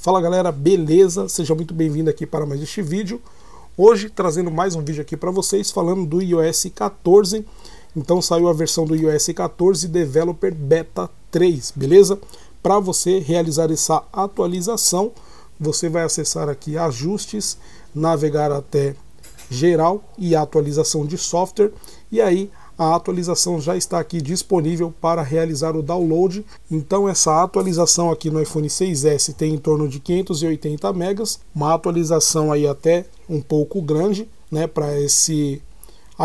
Fala galera, beleza? Seja muito bem-vindo aqui para mais este vídeo. Hoje trazendo mais um vídeo aqui para vocês falando do iOS 14. Então saiu a versão do iOS 14 Developer Beta 3, beleza? Para você realizar essa atualização, você vai acessar aqui ajustes, navegar até geral e atualização de software e aí a atualização já está aqui disponível para realizar o download. Então essa atualização aqui no iPhone 6S tem em torno de 580 megas, uma atualização aí até um pouco grande, né, para esse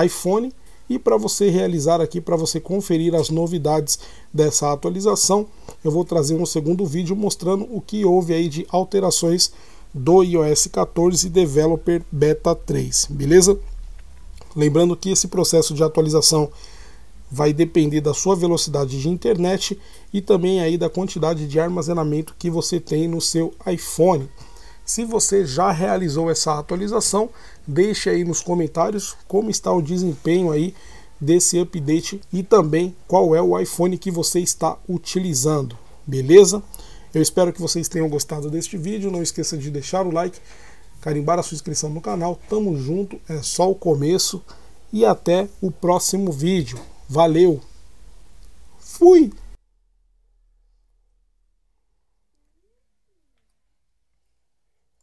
iPhone e para você realizar aqui para você conferir as novidades dessa atualização, eu vou trazer um segundo vídeo mostrando o que houve aí de alterações do iOS 14 Developer Beta 3, beleza? Lembrando que esse processo de atualização vai depender da sua velocidade de internet e também aí da quantidade de armazenamento que você tem no seu iPhone. Se você já realizou essa atualização, deixe aí nos comentários como está o desempenho aí desse update e também qual é o iPhone que você está utilizando, beleza? Eu espero que vocês tenham gostado deste vídeo, não esqueça de deixar o like, carimbar a sua inscrição no canal. Tamo junto, é só o começo e até o próximo vídeo. Valeu! Fui!